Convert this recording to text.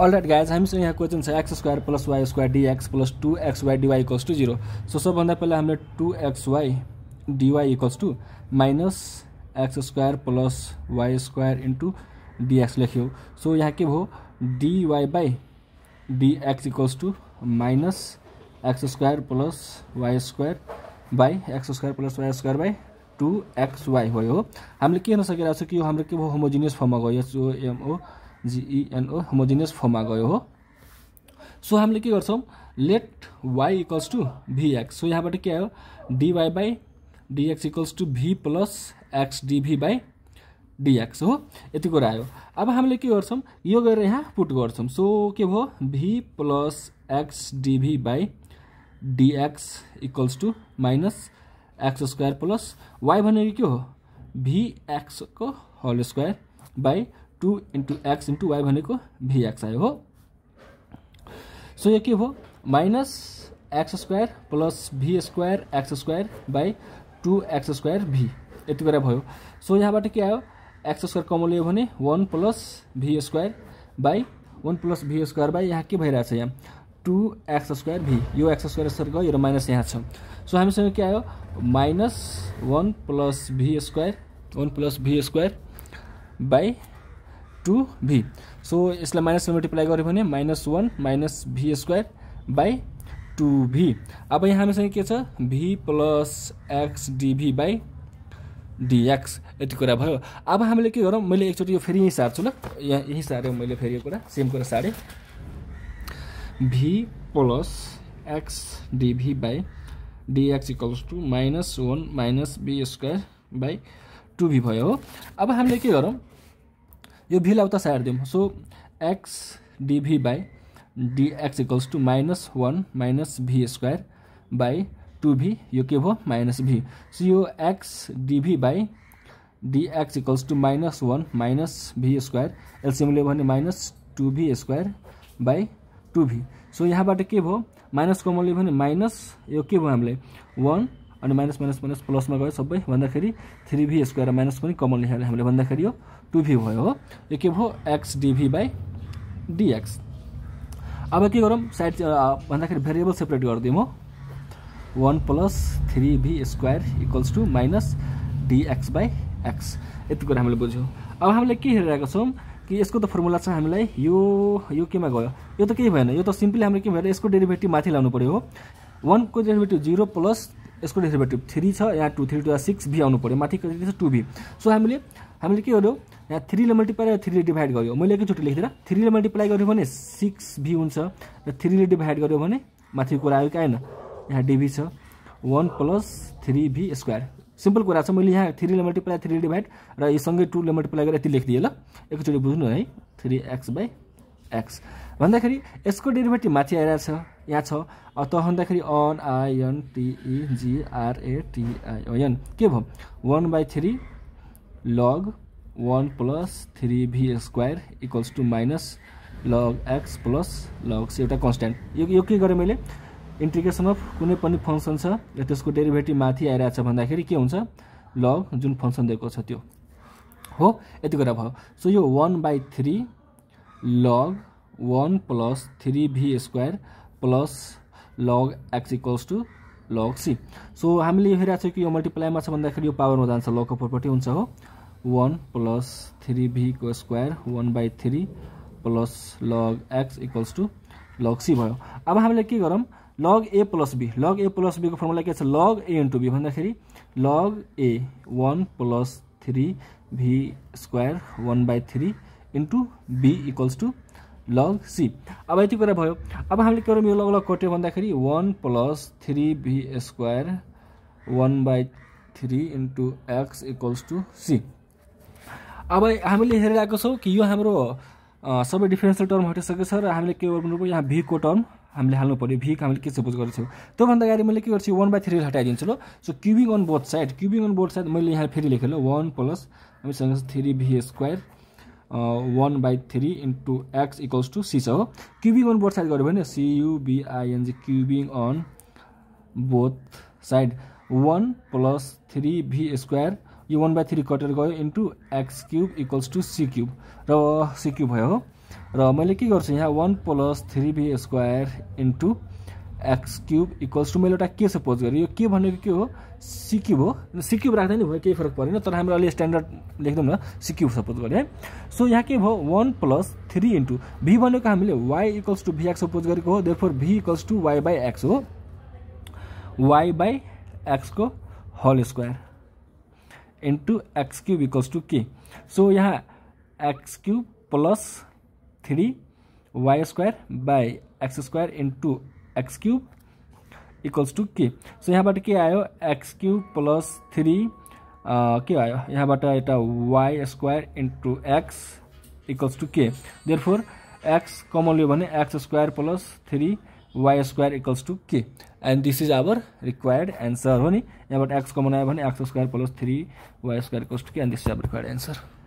all right guys हामीसँग यहाँ question छ x square plus y square dx plus two x y dy equals to zero so सबभन्दा पहिला हामीले two x y dy equals to minus x square plus y square into dx लेख्यौँ so यहाँ के भयो dy by dx equals to minus x square plus y square by x square plus y square by two x y भयो हो हामीले के हेर्न सकिरहेको छ कि यो हाम्रो के भयो होमोजिनियस फर्ममा गयो एमओ जिइएनओ होमोजिनियस फर्ममा गयो हो सो हामीले के गर्छौँ let y equals to vx so यहाँबाट के आयो dy by dx equals to v plus x dv by dx हो यति कुरा आयो अब हामीले के गर्छौँ यो गरेर यहाँ पुट गर्छौँ सो के भयो v plus x dv by dx equals to minus x square plus y भनेको के हो भिएक्सको whole square by two into x into y भनेको भिएक्स आयो हो सो यो के भयो minus x square plus v square x square by two x square v यति बेला भयो सो यहाँबाट के आयो एक्स स्क्वायर कमन लियो भने one plus v square by one plus v square by यहाँ के भइरहेछ यहाँ टु एक्स स्क्वायर भी यो एक्स स्क्वायर यसरी गयो र माइनस यहाँ छ सो हामीसँग के आयो minus one plus v square one plus v square by two v so यसलाई माइनसले मल्टिप्लाई गऱ्यो भने minus one minus v square by two v अब यहाँ हामीसँग के छ v plus x dv by dx यति कुरा भयो अब हामीले के गरौँ मैले एकचोटि यो फेरि यहीँ सार्छु ल यहाँ यहीँ सारेँ मैले फेरि यो कुरा सेम कुरा सारेँ v plus x dv by dx equals to minus one minus v square by two v भयो हो अब हामीले के गरौँ यो भीलाई उता साइड दिउँ so x dv by x equals to minus one minus v square by two v यो के भयो माइनस भी सो यो x d dv by x equals to minus one minus v square L लियो भने minus two v square by two v so यहाँबाट के भयो minus common लियो minus यो के भयो हामीलाई वान अनि माइनस माइनस माइनस प्लसमा गयो सबै भन्दाखेरि थ्री भी स्क्वायर माइनस पनि कमन लेखेर हामीले भन्दाखेरि यो टु भी भयो हो यो के भयो एक्स डिभी बाई डिएक्स अब के गरौँ साइड भन्दाखेरि भेरिएबल सेपरेट गरिदिउँ हो one plus three v square equals to minus dx by x यति कुरा हामीले बुझ्यौँ अब हामीले के हेरिरहेको छौँ कि यसको त फर्मुला छ हामीलाई यो यो केमा गयो यो त केही भएन यो त सिम्पली हामीले के भएर यसको डेरिभेटिभ माथि लाउनु पऱ्यो हो वानको डेरिभेटिभ जिरो प्लस यसको डेरिभेटिभ थ्री छ यहाँ two three two six v आउनु पऱ्यो माथि कति छ टू भी सो हामीले हामीले के गर्यो यहाँ थ्रीले मल्टिप्लाई र थ्रीले डिभाइड गर्यो मैले एकैचोटि लेखिदिएर थ्रीले मल्टिप्लाई गर्यो भने सिक्स भी हुन्छ र थ्रीले डिभाइड गर्यो भने माथि कुरा आयो कि आएन यहाँ डिभी छ one plus three v square simple कुरा छ मैले यहाँ थ्रीले मल्टिप्लाई थ्री डिभाइड र यो सँगै टूले मल्टिप्लाई गरेर यति लेखिदिएँ ल एकचोटि बुझ्नु है थ्री एक्स बाई एक्स भन्दाखेरि यसको डेरिभेटिभ माथि छ यहाँ छ भन्दाखेरि अन आयन टिइजिआरएटिआइएन के भयो one by three log one plus three v square equals to minus log x plus log एउटा कन्सट्यान्ट यो यो के गरेँ मैले इन्टिग्रेसन अफ कुनै पनि फङ्सन छ र त्यसको डेरिभेटिभ माथि आइरहेको छ भन्दाखेरि के हुन्छ लग जुन फङ्सन दिएको छ त्यो हो यति कुरा भयो सो यो one by three log one plus three v square plus log x equals to log c so हामीले यो हेरेको छौँ कि यो मल्टिप्लाइमा छ भन्दाखेरि यो पावरमा जान्छ लगको प्रपर्टी हुन्छ हो वान प्लस थ्री भीको square one by three plus log x equals to log c भयो अब हामीले के गरौँ log a plus b log a plus बीको फर्मुला के छ लग ए इन्टु बी भन्दाखेरि log a one plus three v square one by three into b equals to log c अब यति कुरा भयो अब हामीले के गरौँ यो लग लग कट्यो भन्दाखेरि one plus three v square one by three into x equals to c अब हामीले हेरिरहेको छौँ कि यो हाम्रो सबै डिफ्रेन्सियल टर्म हटिसकेको छ र हामीले के गर्नु पऱ्यो यहाँ भीको टर्म हामीले हाल्नु पऱ्यो भी हामीले के सपोज गरेको छौँ त्योभन्दा अगाडि मैले के गर्छु वान बाई थ्री हटाइदिन्छु ल so cubing on both side cubing on both side मैले यहाँ फेरि लेखेँ ल वान प्लस हामीसँग three v square one by three into x equals to c छ हो क्युबिङ अन बोथ साइड गऱ्यो भने c u b i n g cubing on both side one plus three v square यो वान बाई थ्री कटेर गयो into x cube equals to c cube र c cube भयो हो र मैले के गर्छु यहाँ one plus three v square into x cube equals to मैं के सपोज करें के हो सिक्यूब हो सिक्युब राख्दा नि भाई केही फरक पड़े तर हाम्रो अलग स्टैंडर्ड लेख्दैनौँ न सिक्यूब सपोज करें सो यहाँ के भो one plus three into v हमें y y equals v x suppose कर हो for v equals to y by x हो वाई बाई एक्स को whole square into x cube equals to के सो यहाँ x cube plus three y square by x square into x cube equals to के so यहाँबाट के आयो x cube plus three के आयो यहाँबाट एउटा y square into x equals to के देयर फोर एक्स कमन लियो भने x square plus three y square equals to के and this is our required answer हो नि यहाँबाट एक्स कमन आयो भने x square plus three y square equals to के and this is our required answer